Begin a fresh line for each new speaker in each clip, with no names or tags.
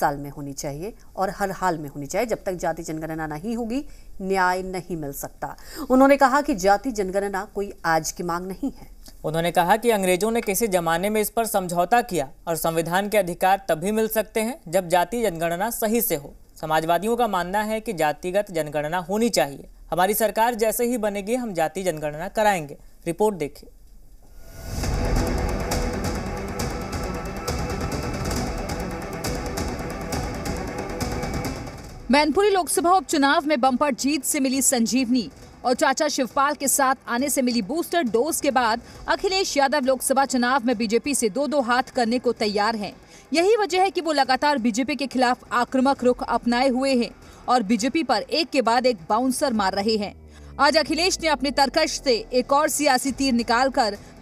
साल में होनी चाहिए और हर हाल में होनी चाहिए जब तक जाति जनगणना नहीं होगी न्याय नहीं मिल सकता उन्होंने कहा कि जाति जनगणना कोई आज की मांग नहीं है उन्होंने कहा कि अंग्रेजों ने किसी जमाने में इस पर समझौता किया और संविधान के अधिकार तभी मिल सकते हैं जब जाति जनगणना सही से हो समाजवादियों का मानना है कि जातिगत जनगणना होनी चाहिए हमारी सरकार जैसे ही बनेगी हम जाति जनगणना कराएंगे रिपोर्ट देखिए
मैनपुरी लोकसभा उपचुनाव में बम्पर जीत से मिली संजीवनी और चाचा शिवपाल के साथ आने से मिली बूस्टर डोज के बाद अखिलेश यादव लोकसभा चुनाव में बीजेपी से दो दो हाथ करने को तैयार हैं यही वजह है कि वो लगातार बीजेपी के खिलाफ आक्रामक रुख अपनाए हुए हैं और बीजेपी पर एक के बाद एक बाउंसर मार रहे हैं आज अखिलेश ने अपने तरकश से एक और सियासी तीर निकाल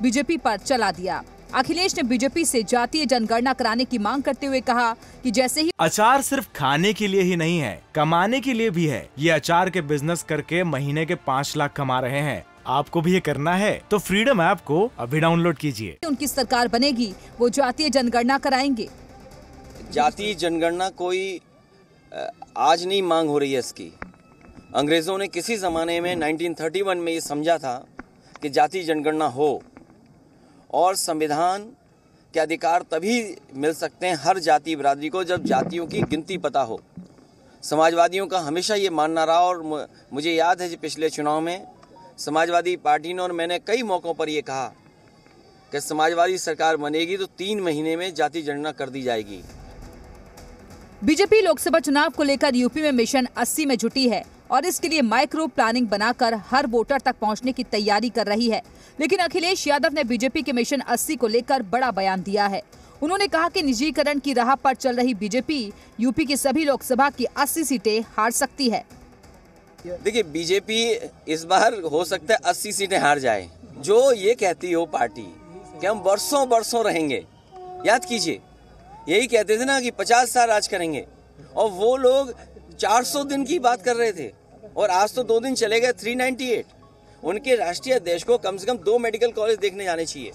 बीजेपी पर चला दिया अखिलेश ने बीजेपी से जातीय जनगणना कराने की मांग करते हुए कहा कि जैसे ही
अचार सिर्फ खाने के लिए ही नहीं है कमाने के लिए भी है ये अचार के बिजनेस करके महीने के पाँच लाख कमा रहे हैं आपको भी ये करना है तो फ्रीडम ऐप को अभी डाउनलोड कीजिए
उनकी सरकार बनेगी वो जातीय जनगणना कराएंगे
जातीय जनगणना कोई आज नहीं मांग हो रही है इसकी अंग्रेजों ने किसी जमाने में 1931 में ये समझा था कि जातीय जनगणना हो और संविधान के अधिकार तभी मिल सकते हैं हर जाति बरादरी को जब जातियों की गिनती पता हो समाजवादियों का हमेशा ये मानना रहा और मुझे याद है जो पिछले चुनाव में समाजवादी पार्टी ने और मैंने कई मौक़ों पर यह कहा कि समाजवादी सरकार बनेगी तो तीन महीने में जाति जनगणना कर दी जाएगी
बीजेपी लोकसभा चुनाव को लेकर यूपी में मिशन 80 में जुटी है और इसके लिए माइक्रो प्लानिंग बनाकर हर वोटर तक पहुंचने की तैयारी कर रही है लेकिन अखिलेश यादव ने बीजेपी के मिशन 80 को लेकर बड़ा बयान दिया है उन्होंने कहा कि निजीकरण की राह पर चल रही बीजेपी यूपी की सभी लोकसभा की 80 सीटें हार सकती है
देखिए बीजेपी इस बार हो सकता है अस्सी सीटें हार जाए जो ये कहती हो पार्टी कि हम बरसों बरसों रहेंगे याद कीजिए यही कहते थे ना कि पचास साल राज करेंगे और वो लोग 400 दिन की बात कर रहे थे और आज तो दो दिन चले गए 398 उनके राष्ट्रीय अध्यक्ष को कम से कम दो मेडिकल कॉलेज देखने जाने चाहिए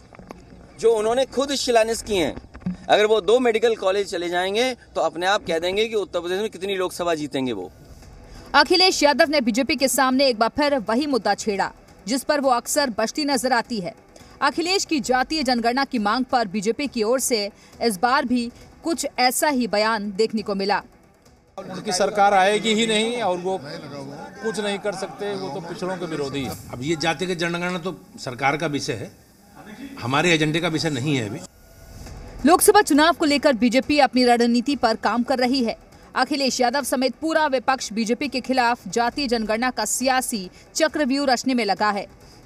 जो उन्होंने खुद शिलान्यास किए हैं अगर वो दो मेडिकल कॉलेज चले जाएंगे तो अपने आप कह देंगे कि उत्तर प्रदेश में कितनी लोकसभा जीतेंगे वो
अखिलेश यादव ने बीजेपी के सामने एक बार फिर वही मुद्दा छेड़ा जिस पर वो अक्सर बचती नजर आती है अखिलेश की जातीय जनगणना की मांग पर बीजेपी की ओर से इस बार भी कुछ ऐसा ही बयान देखने को मिला
उनकी सरकार आएगी ही नहीं और वो कुछ नहीं कर सकते वो तो पिछड़ों के विरोधी है अब ये जाति के जनगणना तो सरकार का विषय है हमारे एजेंडे का विषय नहीं है अभी
लोकसभा चुनाव को लेकर बीजेपी अपनी रणनीति पर काम कर रही है अखिलेश यादव समेत पूरा विपक्ष बीजेपी के खिलाफ जातीय जनगणना का सियासी चक्रव्यूह रचने में लगा है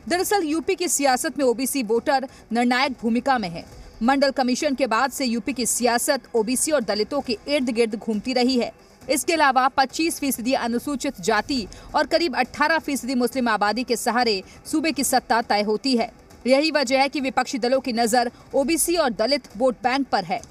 दरअसल यूपी की सियासत में ओबीसी वोटर निर्णायक भूमिका में है मंडल कमीशन के बाद से यूपी की सियासत ओबीसी और दलितों के इर्द गिर्द घूमती रही है इसके अलावा 25 फीसदी अनुसूचित जाति और करीब 18 फीसदी मुस्लिम आबादी के सहारे सूबे की सत्ता तय होती है यही वजह है कि विपक्षी दलों की नजर ओबीसी और दलित वोट बैंक पर है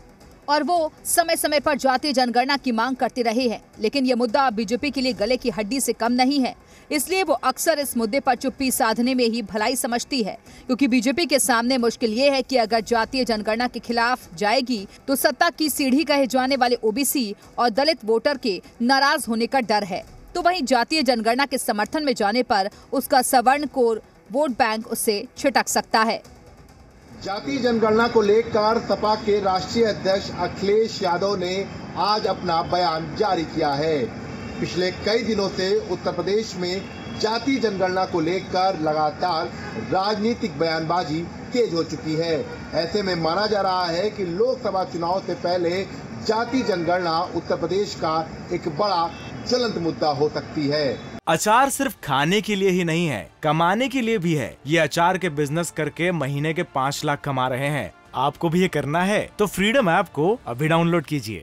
और वो समय समय पर जातीय जनगणना की मांग करती रही है लेकिन ये मुद्दा बीजेपी के लिए गले की हड्डी से कम नहीं है इसलिए वो अक्सर इस मुद्दे पर चुप्पी साधने में ही भलाई समझती है क्योंकि बीजेपी के सामने मुश्किल ये है कि अगर जातीय जनगणना के खिलाफ जाएगी तो सत्ता की सीढ़ी कहे जाने वाले ओबीसी और दलित वोटर के नाराज होने का डर है तो वही जातीय जनगणना के समर्थन में जाने पर उसका सवर्ण कोर वोट बैंक उससे छिटक सकता है
जाति जनगणना को लेकर सपा के राष्ट्रीय अध्यक्ष अखिलेश यादव ने आज
अपना बयान जारी किया है पिछले कई दिनों से उत्तर प्रदेश में जाति जनगणना को लेकर लगातार राजनीतिक बयानबाजी तेज हो चुकी है ऐसे में माना जा रहा है कि लोकसभा चुनाव से पहले जाति जनगणना उत्तर प्रदेश का एक बड़ा ज्वलंत मुद्दा हो सकती है
अचार सिर्फ खाने के लिए ही नहीं है कमाने के लिए भी है ये अचार के बिजनेस करके महीने के पाँच लाख कमा रहे हैं आपको भी ये करना है तो फ्रीडम ऐप को अभी डाउनलोड कीजिए